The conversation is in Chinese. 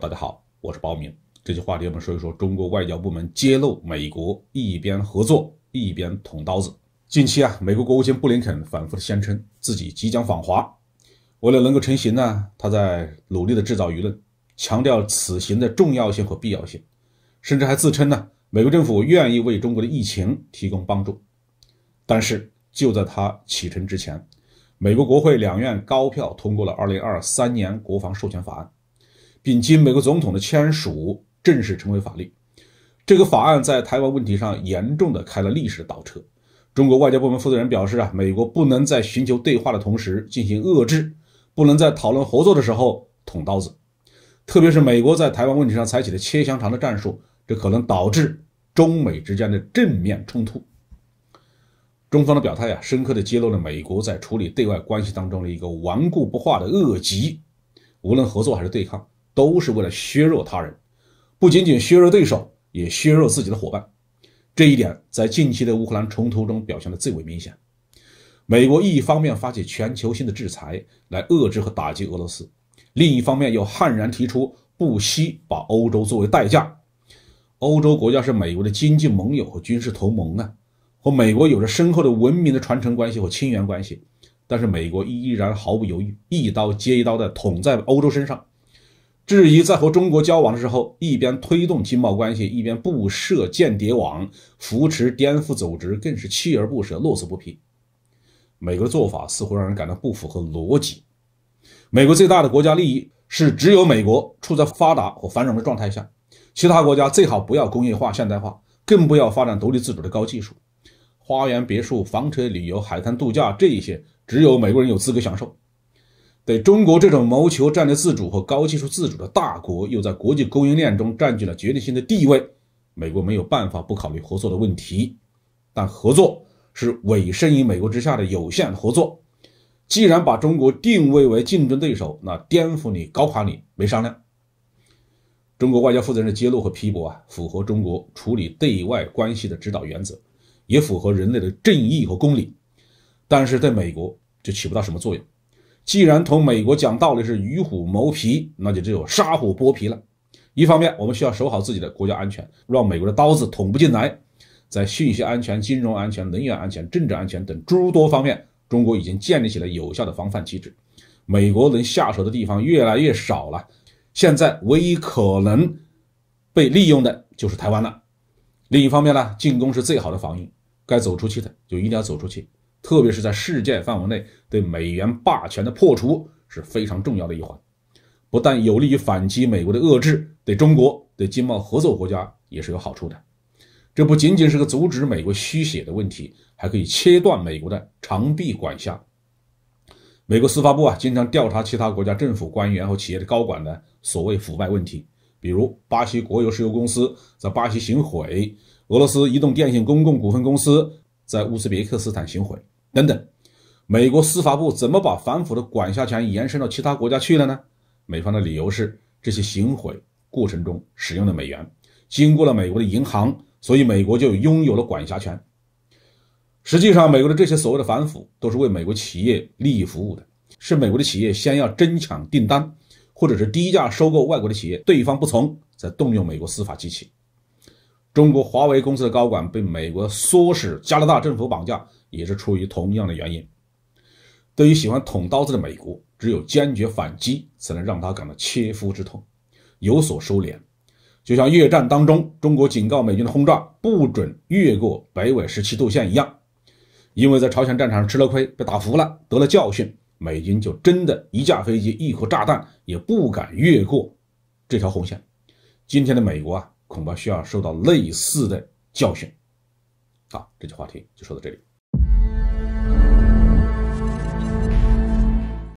大家好，我是包明。这期话题我们说一说中国外交部门揭露美国一边合作一边捅刀子。近期啊，美国国务卿布林肯反复的宣称自己即将访华，为了能够成行呢，他在努力的制造舆论，强调此行的重要性和必要性，甚至还自称呢美国政府愿意为中国的疫情提供帮助。但是就在他启程之前，美国国会两院高票通过了二零二三年国防授权法案。并经美国总统的签署，正式成为法律。这个法案在台湾问题上严重的开了历史倒车。中国外交部门负责人表示啊，美国不能在寻求对话的同时进行遏制，不能在讨论合作的时候捅刀子。特别是美国在台湾问题上采取的切香肠的战术，这可能导致中美之间的正面冲突。中方的表态啊，深刻的揭露了美国在处理对外关系当中的一个顽固不化的恶疾，无论合作还是对抗。都是为了削弱他人，不仅仅削弱对手，也削弱自己的伙伴。这一点在近期的乌克兰冲突中表现的最为明显。美国一方面发起全球性的制裁来遏制和打击俄罗斯，另一方面又悍然提出不惜把欧洲作为代价。欧洲国家是美国的经济盟友和军事同盟啊，和美国有着深厚的文明的传承关系和亲缘关系，但是美国依然毫不犹豫，一刀接一刀的捅在欧洲身上。质疑在和中国交往的时候，一边推动经贸关系，一边布设间谍网、扶持颠覆组织，更是锲而不舍、乐此不疲。美国的做法似乎让人感到不符合逻辑。美国最大的国家利益是只有美国处在发达和繁荣的状态下，其他国家最好不要工业化、现代化，更不要发展独立自主的高技术。花园别墅、房车旅游、海滩度假，这一些只有美国人有资格享受。对中国这种谋求战略自主和高技术自主的大国，又在国际供应链中占据了决定性的地位，美国没有办法不考虑合作的问题。但合作是委身于美国之下的有限合作。既然把中国定位为竞争对手，那颠覆你、搞垮你，没商量。中国外交负责人揭露和批驳啊，符合中国处理对外关系的指导原则，也符合人类的正义和公理。但是在美国就起不到什么作用。既然同美国讲道理是与虎谋皮，那就只有杀虎剥皮了。一方面，我们需要守好自己的国家安全，让美国的刀子捅不进来。在信息安全、金融安全、能源安全、政治安全等诸多方面，中国已经建立起了有效的防范机制。美国能下手的地方越来越少了。现在唯一可能被利用的就是台湾了。另一方面呢，进攻是最好的防御，该走出去的就一定要走出去。特别是在世界范围内对美元霸权的破除是非常重要的一环，不但有利于反击美国的遏制，对中国、对经贸合作国家也是有好处的。这不仅仅是个阻止美国吸血的问题，还可以切断美国的长臂管辖。美国司法部啊，经常调查其他国家政府官员和企业的高管的所谓腐败问题，比如巴西国有石油公司在巴西行贿，俄罗斯移动电信公共股份公司。在乌兹别克斯坦行贿等等，美国司法部怎么把反腐的管辖权延伸到其他国家去了呢？美方的理由是，这些行贿过程中使用的美元经过了美国的银行，所以美国就拥有了管辖权。实际上，美国的这些所谓的反腐都是为美国企业利益服务的，是美国的企业先要争抢订单，或者是低价收购外国的企业，对方不从，再动用美国司法机器。中国华为公司的高管被美国唆使加拿大政府绑架，也是出于同样的原因。对于喜欢捅刀子的美国，只有坚决反击，才能让他感到切肤之痛，有所收敛。就像越战当中，中国警告美军的轰炸不准越过北纬十七度线一样，因为在朝鲜战场上吃了亏，被打服了，得了教训，美军就真的一架飞机、一颗炸弹也不敢越过这条红线。今天的美国啊。恐怕需要受到类似的教训，好，这期话题就说到这里。